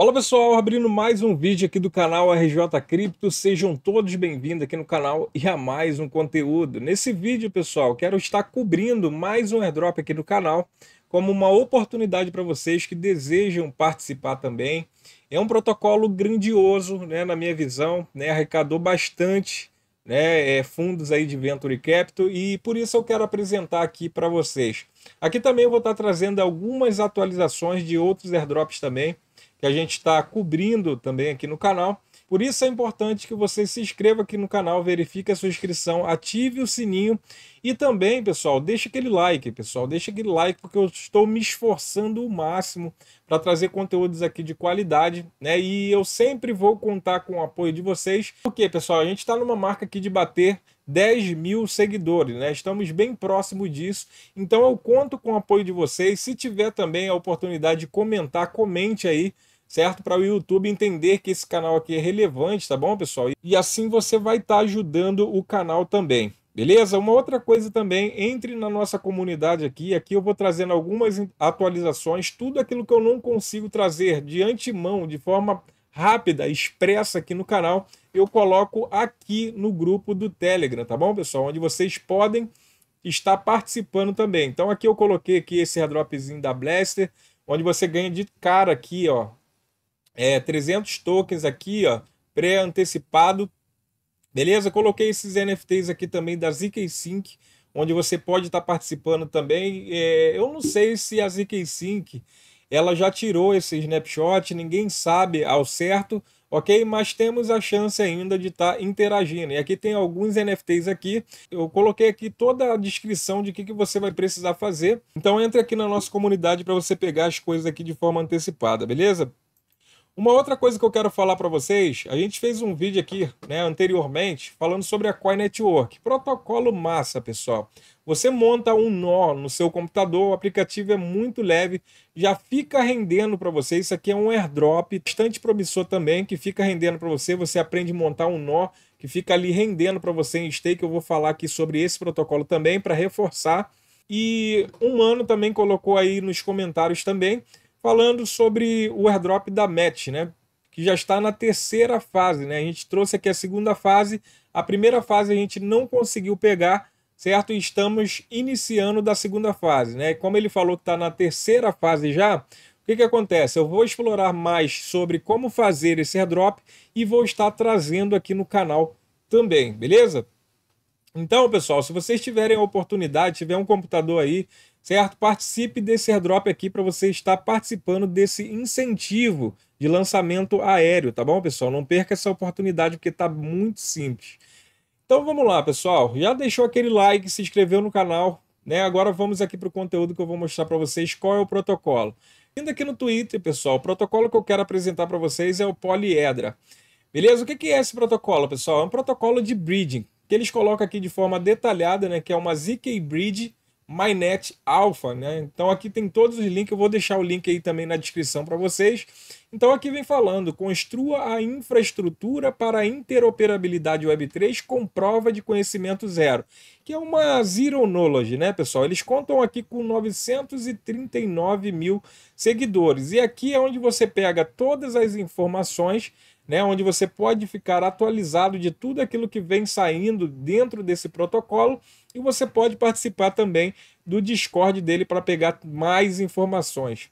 Olá pessoal, abrindo mais um vídeo aqui do canal RJ Cripto, sejam todos bem-vindos aqui no canal e a mais um conteúdo. Nesse vídeo, pessoal, quero estar cobrindo mais um airdrop aqui no canal como uma oportunidade para vocês que desejam participar também. É um protocolo grandioso, né, na minha visão, né, arrecadou bastante né, é, fundos aí de Venture Capital, e por isso eu quero apresentar aqui para vocês. Aqui também eu vou estar tá trazendo algumas atualizações de outros airdrops também, que a gente está cobrindo também aqui no canal. Por isso é importante que você se inscreva aqui no canal, verifique a sua inscrição, ative o sininho e também, pessoal, deixa aquele like, pessoal, deixa aquele like porque eu estou me esforçando o máximo para trazer conteúdos aqui de qualidade, né? E eu sempre vou contar com o apoio de vocês, porque, pessoal, a gente está numa marca aqui de bater 10 mil seguidores, né? Estamos bem próximo disso, então eu conto com o apoio de vocês. Se tiver também a oportunidade de comentar, comente aí certo? Para o YouTube entender que esse canal aqui é relevante, tá bom, pessoal? E assim você vai estar tá ajudando o canal também. Beleza? Uma outra coisa também, entre na nossa comunidade aqui, aqui eu vou trazendo algumas atualizações, tudo aquilo que eu não consigo trazer de antemão, de forma rápida, expressa aqui no canal, eu coloco aqui no grupo do Telegram, tá bom, pessoal? Onde vocês podem estar participando também. Então aqui eu coloquei aqui esse airdropzinho da Blaster, onde você ganha de cara aqui, ó, é, 300 tokens aqui, ó, pré-antecipado. Beleza? Coloquei esses NFTs aqui também da ZK Sync, onde você pode estar tá participando também. É, eu não sei se a ZK Sync ela já tirou esse snapshot, ninguém sabe ao certo, ok? Mas temos a chance ainda de estar tá interagindo. E aqui tem alguns NFTs aqui. Eu coloquei aqui toda a descrição de o que, que você vai precisar fazer. Então entre aqui na nossa comunidade para você pegar as coisas aqui de forma antecipada, beleza? Uma outra coisa que eu quero falar para vocês, a gente fez um vídeo aqui né, anteriormente falando sobre a Coin Network, protocolo massa, pessoal. Você monta um nó no seu computador, o aplicativo é muito leve, já fica rendendo para você. Isso aqui é um airdrop, bastante promissor também, que fica rendendo para você. Você aprende a montar um nó que fica ali rendendo para você em stake. Eu vou falar aqui sobre esse protocolo também para reforçar. E um mano também colocou aí nos comentários também falando sobre o airdrop da Match, né? Que já está na terceira fase, né? A gente trouxe aqui a segunda fase, a primeira fase a gente não conseguiu pegar, certo? E estamos iniciando da segunda fase, né? E como ele falou que está na terceira fase já, o que, que acontece? Eu vou explorar mais sobre como fazer esse airdrop e vou estar trazendo aqui no canal também, beleza? Então, pessoal, se vocês tiverem a oportunidade, tiver um computador aí, certo? Participe desse airdrop aqui para você estar participando desse incentivo de lançamento aéreo, tá bom, pessoal? Não perca essa oportunidade porque tá muito simples. Então vamos lá, pessoal. Já deixou aquele like, se inscreveu no canal, né? Agora vamos aqui para o conteúdo que eu vou mostrar para vocês qual é o protocolo. Indo aqui no Twitter, pessoal, o protocolo que eu quero apresentar para vocês é o Poliedra. Beleza? O que é esse protocolo, pessoal? É um protocolo de bridging, que eles colocam aqui de forma detalhada, né, que é uma ZK Bridge MyNet Alpha, né? Então aqui tem todos os links, eu vou deixar o link aí também na descrição para vocês. Então aqui vem falando, construa a infraestrutura para a interoperabilidade Web3 com prova de conhecimento zero, que é uma zero knowledge, né, pessoal? Eles contam aqui com 939 mil seguidores e aqui é onde você pega todas as informações né, onde você pode ficar atualizado de tudo aquilo que vem saindo dentro desse protocolo e você pode participar também do Discord dele para pegar mais informações,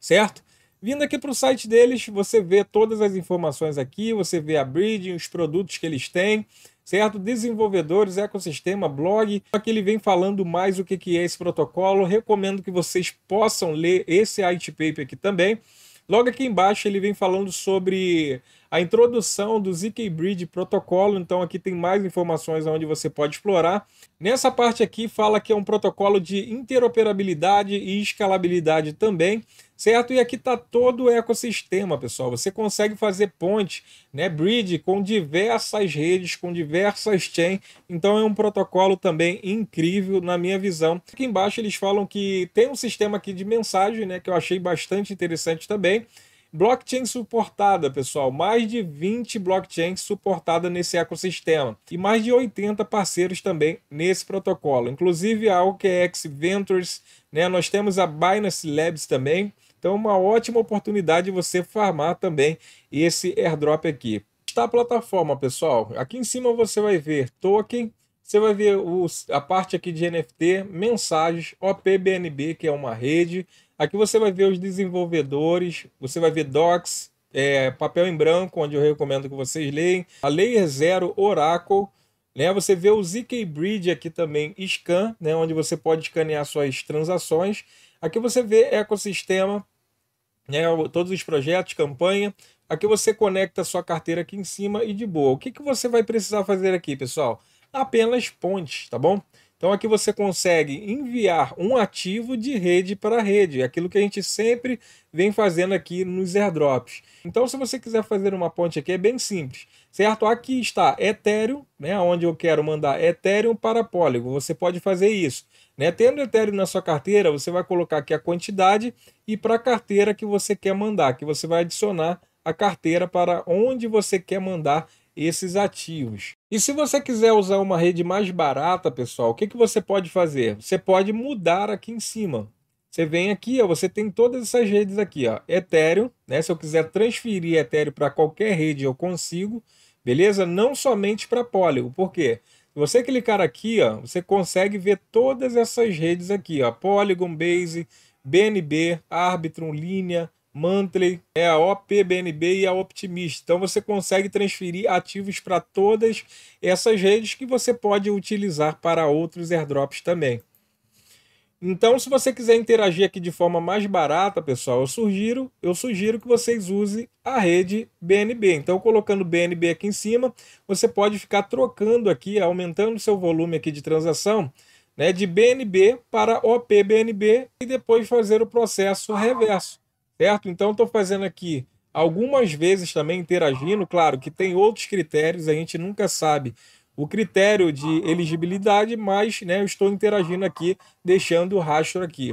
certo? Vindo aqui para o site deles, você vê todas as informações aqui, você vê a bridge, os produtos que eles têm, certo? Desenvolvedores, ecossistema, blog. Aqui ele vem falando mais o que é esse protocolo. Recomendo que vocês possam ler esse white paper aqui também. Logo aqui embaixo ele vem falando sobre a introdução do ZK Bridge protocolo. Então aqui tem mais informações onde você pode explorar. Nessa parte aqui fala que é um protocolo de interoperabilidade e escalabilidade também, certo? E aqui está todo o ecossistema, pessoal. Você consegue fazer ponte, né, bridge com diversas redes, com diversas chain. Então é um protocolo também incrível na minha visão. Aqui embaixo eles falam que tem um sistema aqui de mensagem, né, que eu achei bastante interessante também Blockchain suportada, pessoal, mais de 20 blockchains suportadas nesse ecossistema e mais de 80 parceiros também nesse protocolo, inclusive a OKX Ventures, né? Nós temos a Binance Labs também. Então, uma ótima oportunidade de você farmar também esse airdrop aqui. Está a plataforma, pessoal. Aqui em cima você vai ver token, você vai ver os, a parte aqui de NFT, mensagens, OPBNB, que é uma rede, Aqui você vai ver os desenvolvedores, você vai ver docs, é, papel em branco, onde eu recomendo que vocês leiam, a Layer Zero, Oracle, né? Você vê o ZK Bridge aqui também, Scan, né? onde você pode escanear suas transações. Aqui você vê ecossistema, né? todos os projetos, campanha. Aqui você conecta sua carteira aqui em cima e de boa. O que, que você vai precisar fazer aqui, pessoal? Apenas pontes, tá bom? Então aqui você consegue enviar um ativo de rede para rede, é aquilo que a gente sempre vem fazendo aqui nos airdrops. Então se você quiser fazer uma ponte aqui é bem simples, certo? Aqui está Ethereum, né, onde eu quero mandar Ethereum para Polygon, você pode fazer isso. Né? Tendo Ethereum na sua carteira, você vai colocar aqui a quantidade e para a carteira que você quer mandar, que você vai adicionar a carteira para onde você quer mandar esses ativos. E se você quiser usar uma rede mais barata, pessoal, o que, que você pode fazer? Você pode mudar aqui em cima. Você vem aqui, ó, você tem todas essas redes aqui, ó, Ethereum, né? Se eu quiser transferir Ethereum para qualquer rede, eu consigo, beleza? Não somente para Polygon, por quê? Se você clicar aqui, ó, você consegue ver todas essas redes aqui, ó, Polygon, Base, BNB, Arbitrum, Linea, Monthly, é a OPBNB e a Optimist. Então você consegue transferir ativos para todas essas redes que você pode utilizar para outros airdrops também. Então, se você quiser interagir aqui de forma mais barata, pessoal, eu sugiro, eu sugiro que vocês usem a rede BNB. Então, colocando BNB aqui em cima, você pode ficar trocando aqui, aumentando seu volume aqui de transação, né, de BNB para OPBNB e depois fazer o processo reverso certo? Então, estou fazendo aqui algumas vezes também interagindo, claro que tem outros critérios, a gente nunca sabe o critério de elegibilidade, mas né, eu estou interagindo aqui, deixando o rastro aqui.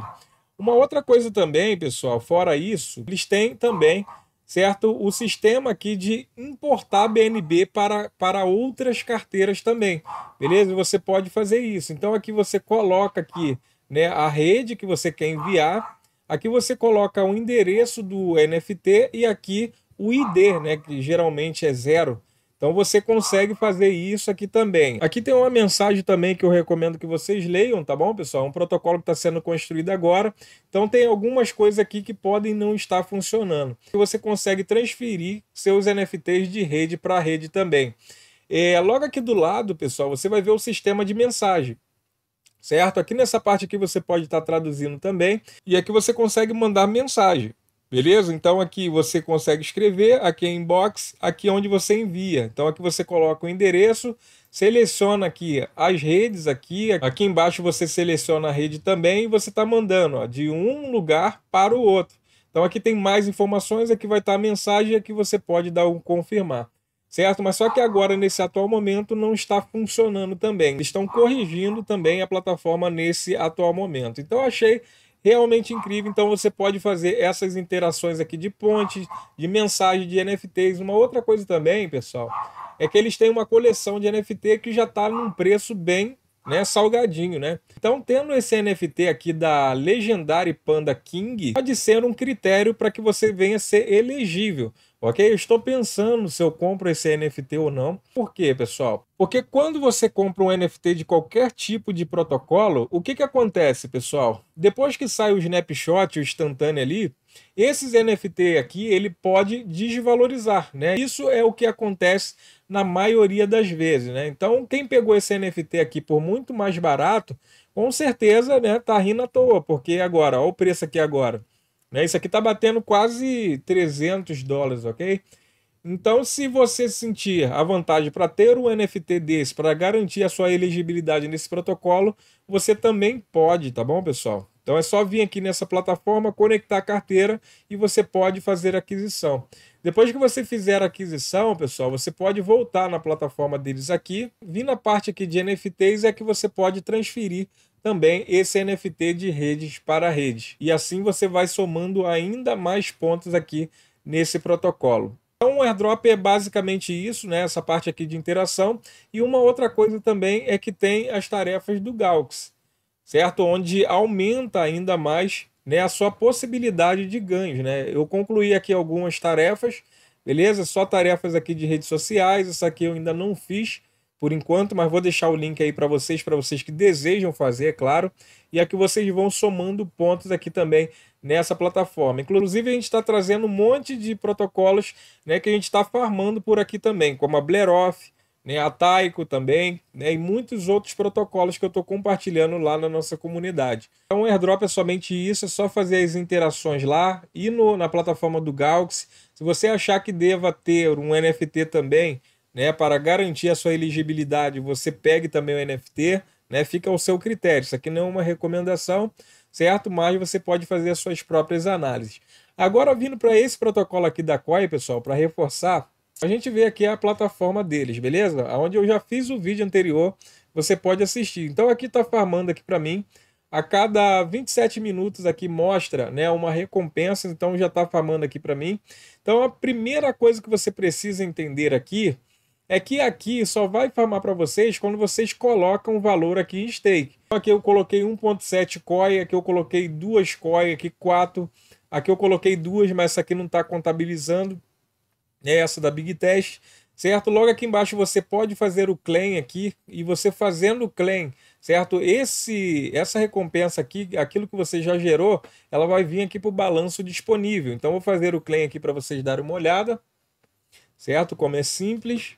Uma outra coisa também, pessoal, fora isso, eles têm também certo? O sistema aqui de importar BNB para, para outras carteiras também, beleza? Você pode fazer isso. Então aqui você coloca aqui, né, a rede que você quer enviar Aqui você coloca o endereço do NFT e aqui o ID, né, que geralmente é zero. Então você consegue fazer isso aqui também. Aqui tem uma mensagem também que eu recomendo que vocês leiam, tá bom, pessoal? É um protocolo que está sendo construído agora. Então tem algumas coisas aqui que podem não estar funcionando. Você consegue transferir seus NFTs de rede para rede também. É, logo aqui do lado, pessoal, você vai ver o sistema de mensagem certo? Aqui nessa parte aqui você pode estar tá traduzindo também e aqui você consegue mandar mensagem. Beleza? Então aqui você consegue escrever, aqui é inbox, aqui é onde você envia. Então aqui você coloca o endereço, seleciona aqui as redes aqui, aqui embaixo você seleciona a rede também e você está mandando ó, de um lugar para o outro. Então aqui tem mais informações, aqui vai estar tá a mensagem, e aqui você pode dar um confirmar certo? Mas só que agora, nesse atual momento, não está funcionando também. Estão corrigindo também a plataforma nesse atual momento. Então, eu achei realmente incrível. Então, você pode fazer essas interações aqui de pontes, de mensagem, de NFTs. Uma outra coisa também, pessoal, é que eles têm uma coleção de NFT que já está num preço bem né, salgadinho, né? Então, tendo esse NFT aqui da Legendary Panda King, pode ser um critério para que você venha ser elegível, ok? Eu estou pensando se eu compro esse NFT ou não. Por quê, pessoal? Porque quando você compra um NFT de qualquer tipo de protocolo, o que, que acontece, pessoal? Depois que sai o snapshot, o instantâneo ali, esses NFT aqui, ele pode desvalorizar, né? Isso é o que acontece na maioria das vezes, né? Então, quem pegou esse NFT aqui por muito mais barato, com certeza, né, tá rindo à toa, porque agora, o preço aqui agora, né? Isso aqui tá batendo quase 300 dólares, ok? Então, se você sentir a vantagem para ter um NFT desse, para garantir a sua elegibilidade nesse protocolo, você também pode, tá bom, pessoal? Então é só vir aqui nessa plataforma, conectar a carteira e você pode fazer aquisição. Depois que você fizer a aquisição, pessoal, você pode voltar na plataforma deles aqui. Vir na parte aqui de NFTs é que você pode transferir também esse NFT de redes para redes. E assim você vai somando ainda mais pontos aqui nesse protocolo. Então, o airdrop é basicamente isso, né? essa parte aqui de interação. E uma outra coisa também é que tem as tarefas do Gaux certo? Onde aumenta ainda mais né, a sua possibilidade de ganhos, né? Eu concluí aqui algumas tarefas, beleza? Só tarefas aqui de redes sociais, isso aqui eu ainda não fiz por enquanto, mas vou deixar o link aí para vocês, para vocês que desejam fazer, é claro, e aqui é vocês vão somando pontos aqui também nessa plataforma. Inclusive, a gente está trazendo um monte de protocolos né, que a gente está farmando por aqui também, como a Off, né, a Taiko também, né, e muitos outros protocolos que eu estou compartilhando lá na nossa comunidade. Então o airdrop é somente isso, é só fazer as interações lá e no, na plataforma do Galaxy. Se você achar que deva ter um NFT também, né, para garantir a sua elegibilidade, você pegue também o NFT, né, fica ao seu critério. Isso aqui não é uma recomendação, certo? Mas você pode fazer as suas próprias análises. Agora, vindo para esse protocolo aqui da COI, pessoal, para reforçar, a gente vê aqui a plataforma deles, beleza? Onde eu já fiz o vídeo anterior, você pode assistir. Então aqui está farmando aqui para mim. A cada 27 minutos aqui mostra né, uma recompensa, então já está farmando aqui para mim. Então a primeira coisa que você precisa entender aqui é que aqui só vai farmar para vocês quando vocês colocam o valor aqui em stake. Então, aqui eu coloquei 1.7 COI, aqui eu coloquei duas COI, aqui 4, aqui eu coloquei duas, mas essa aqui não está contabilizando é essa da Big Test, certo? Logo aqui embaixo você pode fazer o claim aqui e você fazendo o claim, certo? Esse, essa recompensa aqui, aquilo que você já gerou, ela vai vir aqui para o balanço disponível. Então vou fazer o claim aqui para vocês darem uma olhada, certo? Como é simples.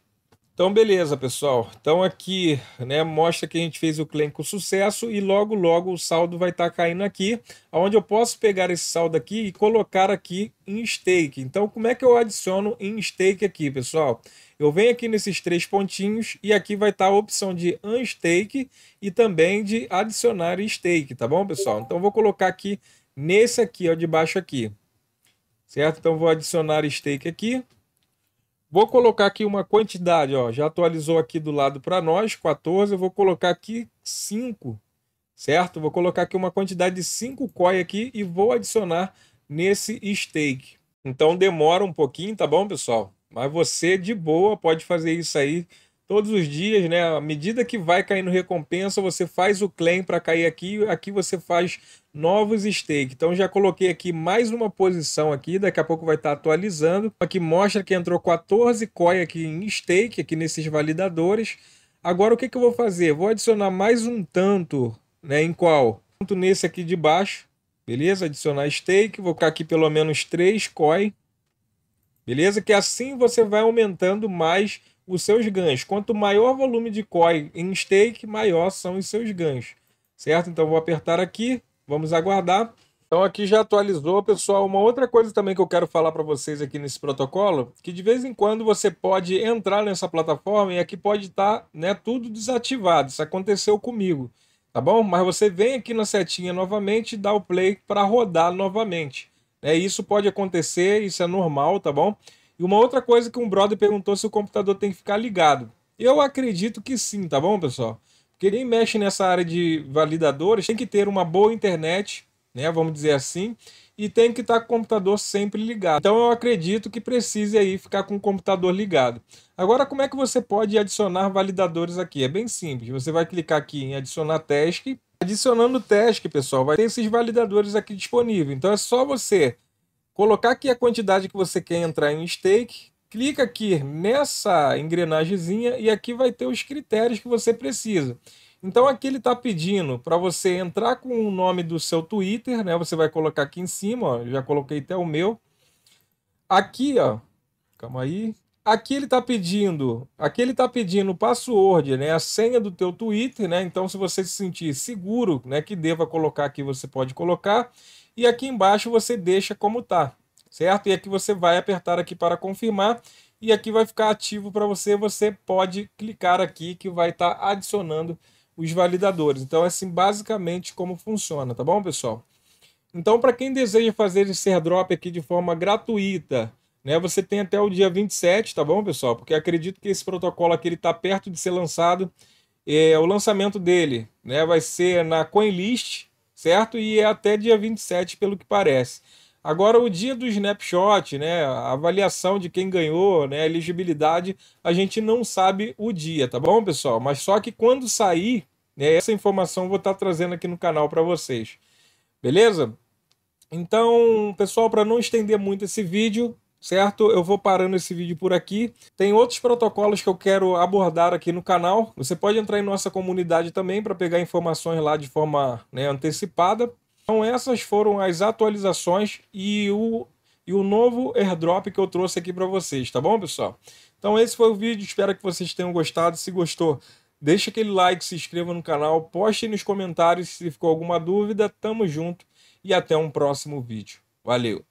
Então, beleza, pessoal. Então, aqui né, mostra que a gente fez o claim com sucesso e logo, logo o saldo vai estar tá caindo aqui, onde eu posso pegar esse saldo aqui e colocar aqui em stake. Então, como é que eu adiciono em stake aqui, pessoal? Eu venho aqui nesses três pontinhos e aqui vai estar tá a opção de unstake e também de adicionar stake, tá bom, pessoal? Então, vou colocar aqui nesse aqui, ó, de baixo aqui. Certo? Então, vou adicionar stake aqui. Vou colocar aqui uma quantidade, ó. Já atualizou aqui do lado para nós, 14. Eu vou colocar aqui 5, certo? Vou colocar aqui uma quantidade de 5 COI aqui e vou adicionar nesse stake. Então demora um pouquinho, tá bom, pessoal? Mas você de boa pode fazer isso aí todos os dias, né? À medida que vai caindo recompensa, você faz o claim para cair aqui, aqui você faz novos stakes. Então já coloquei aqui mais uma posição aqui, daqui a pouco vai estar tá atualizando, aqui mostra que entrou 14 coin aqui em stake, aqui nesses validadores. Agora o que, que eu vou fazer? Vou adicionar mais um tanto, né? Em qual? Tanto nesse aqui de baixo, beleza? Adicionar stake, vou colocar aqui pelo menos 3 coin. beleza? Que assim você vai aumentando mais os seus ganhos. Quanto maior volume de COI em stake, maior são os seus ganhos. Certo? Então vou apertar aqui, vamos aguardar. Então aqui já atualizou, pessoal. Uma outra coisa também que eu quero falar para vocês aqui nesse protocolo, que de vez em quando você pode entrar nessa plataforma e aqui pode estar, tá, né, tudo desativado. Isso aconteceu comigo, tá bom? Mas você vem aqui na setinha novamente e dá o play para rodar novamente. É, isso pode acontecer, isso é normal, tá bom? E uma outra coisa que um brother perguntou se o computador tem que ficar ligado. Eu acredito que sim, tá bom, pessoal? Porque quem mexe nessa área de validadores tem que ter uma boa internet, né? Vamos dizer assim, e tem que estar tá com o computador sempre ligado. Então eu acredito que precise aí ficar com o computador ligado. Agora, como é que você pode adicionar validadores aqui? É bem simples. Você vai clicar aqui em adicionar task. Adicionando task, pessoal, vai ter esses validadores aqui disponíveis. Então é só você colocar aqui a quantidade que você quer entrar em stake, clica aqui nessa engrenagemzinha e aqui vai ter os critérios que você precisa. Então aqui ele está pedindo para você entrar com o nome do seu Twitter, né? Você vai colocar aqui em cima, ó, já coloquei até o meu. Aqui, ó, calma aí. Aqui ele está pedindo, aqui ele está pedindo o password, né? A senha do teu Twitter, né? Então se você se sentir seguro, né, que deva colocar aqui, você pode colocar. E aqui embaixo você deixa como tá, certo? E aqui você vai apertar aqui para confirmar e aqui vai ficar ativo para você. Você pode clicar aqui que vai estar tá adicionando os validadores. Então, é assim, basicamente como funciona, tá bom, pessoal? Então, para quem deseja fazer esse airdrop aqui de forma gratuita, né, você tem até o dia 27, tá bom, pessoal? Porque acredito que esse protocolo aqui está perto de ser lançado. É, o lançamento dele né, vai ser na CoinList, certo? E é até dia 27, pelo que parece. Agora, o dia do snapshot, né, a avaliação de quem ganhou, né, a elegibilidade, a gente não sabe o dia, tá bom, pessoal? Mas só que quando sair, né, essa informação eu vou estar tá trazendo aqui no canal para vocês. Beleza? Então, pessoal, para não estender muito esse vídeo, certo? Eu vou parando esse vídeo por aqui. Tem outros protocolos que eu quero abordar aqui no canal. Você pode entrar em nossa comunidade também para pegar informações lá de forma né, antecipada. Então essas foram as atualizações e o, e o novo airdrop que eu trouxe aqui para vocês, tá bom, pessoal? Então esse foi o vídeo, espero que vocês tenham gostado. Se gostou, deixa aquele like, se inscreva no canal, poste nos comentários se ficou alguma dúvida. Tamo junto e até um próximo vídeo. Valeu!